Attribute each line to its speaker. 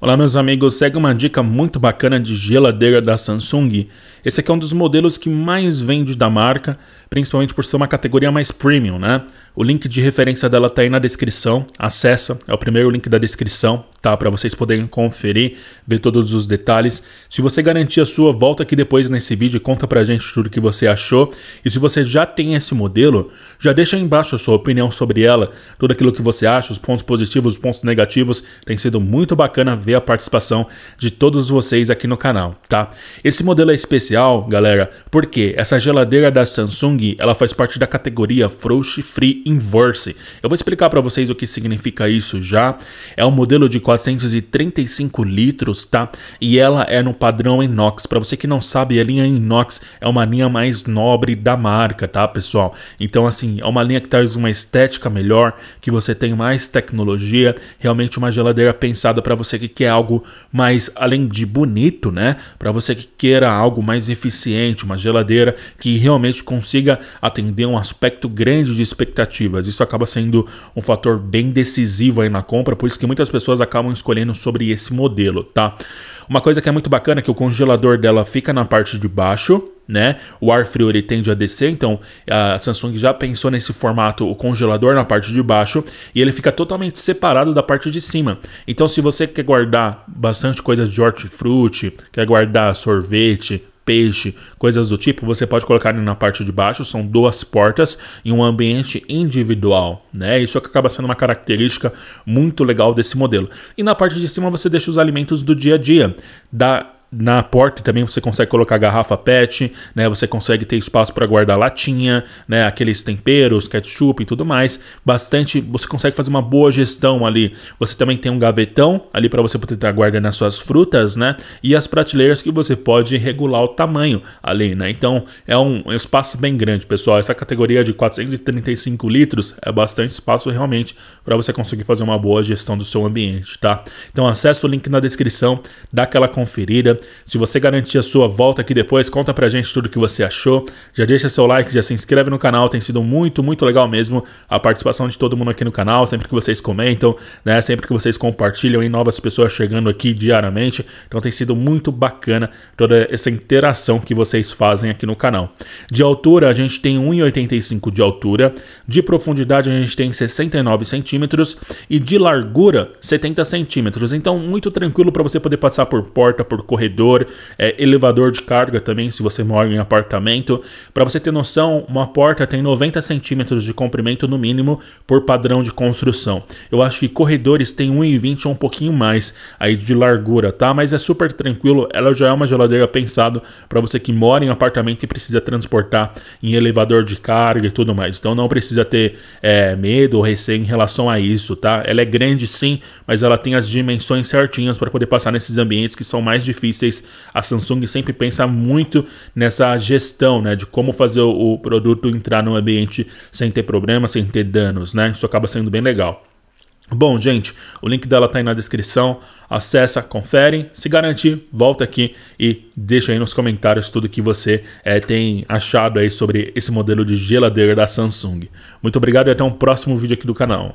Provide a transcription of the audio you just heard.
Speaker 1: Olá meus amigos, segue uma dica muito bacana de geladeira da Samsung. Esse aqui é um dos modelos que mais vende da marca, principalmente por ser uma categoria mais premium, né? O link de referência dela tá aí na descrição. Acessa, é o primeiro link da descrição, tá? Para vocês poderem conferir, ver todos os detalhes. Se você garantir a sua, volta aqui depois nesse vídeo e conta pra gente tudo que você achou. E se você já tem esse modelo, já deixa aí embaixo a sua opinião sobre ela, tudo aquilo que você acha, os pontos positivos, os pontos negativos. Tem sido muito bacana ver a participação de todos vocês aqui no canal, tá? Esse modelo é especial, galera, porque essa geladeira da Samsung, ela faz parte da categoria Frost Free Inverse. Eu vou explicar para vocês o que significa isso já. É um modelo de 435 litros, tá? E ela é no padrão inox. Para você que não sabe, a linha inox é uma linha mais nobre da marca, tá, pessoal? Então, assim, é uma linha que traz uma estética melhor, que você tem mais tecnologia, realmente uma geladeira pensada para você que quer algo mais além de bonito, né? Para você que queira algo mais eficiente, uma geladeira que realmente consiga atender um aspecto grande de expectativa expectativas. Isso acaba sendo um fator bem decisivo aí na compra, por isso que muitas pessoas acabam escolhendo sobre esse modelo, tá? Uma coisa que é muito bacana é que o congelador dela fica na parte de baixo, né? O ar frio ele tende a descer, então a Samsung já pensou nesse formato, o congelador na parte de baixo e ele fica totalmente separado da parte de cima. Então se você quer guardar bastante coisas de hortifruti, quer guardar sorvete, peixe, coisas do tipo, você pode colocar na parte de baixo, são duas portas em um ambiente individual, né? Isso é acaba sendo uma característica muito legal desse modelo. E na parte de cima você deixa os alimentos do dia a dia, da na porta também você consegue colocar garrafa PET, né? Você consegue ter espaço para guardar latinha, né? Aqueles temperos, ketchup e tudo mais. Bastante, você consegue fazer uma boa gestão ali. Você também tem um gavetão ali para você poder estar guardando as suas frutas, né? E as prateleiras que você pode regular o tamanho ali, né? Então é um, espaço bem grande, pessoal. Essa categoria de 435 litros é bastante espaço realmente para você conseguir fazer uma boa gestão do seu ambiente, tá? Então acessa o link na descrição, dá aquela conferida se você garantir a sua, volta aqui depois, conta pra gente tudo que você achou. Já deixa seu like, já se inscreve no canal, tem sido muito, muito legal mesmo a participação de todo mundo aqui no canal, sempre que vocês comentam, né? Sempre que vocês compartilham e novas pessoas chegando aqui diariamente. Então tem sido muito bacana toda essa interação que vocês fazem aqui no canal. De altura, a gente tem 1,85 de altura, de profundidade a gente tem 69 centímetros e de largura 70 centímetros. Então muito tranquilo para você poder passar por porta, por corredor corredor, é, elevador de carga também, se você mora em apartamento. Para você ter noção, uma porta tem 90 centímetros de comprimento no mínimo por padrão de construção. Eu acho que corredores tem 1,20 ou um pouquinho mais aí de largura, tá? Mas é super tranquilo, ela já é uma geladeira pensada para você que mora em apartamento e precisa transportar em elevador de carga e tudo mais. Então não precisa ter é, medo ou receio em relação a isso, tá? Ela é grande sim, mas ela tem as dimensões certinhas para poder passar nesses ambientes que são mais difíceis difíceis. A Samsung sempre pensa muito nessa gestão, né, de como fazer o, produto entrar no ambiente sem ter problemas, sem ter danos, né? Isso acaba sendo bem legal. Bom, gente, o link dela tá aí na descrição. Acessa, confere, se garantir, volta aqui e deixa aí nos comentários tudo que você é, tem achado aí sobre esse modelo de geladeira da Samsung. Muito obrigado e até um próximo vídeo aqui do canal.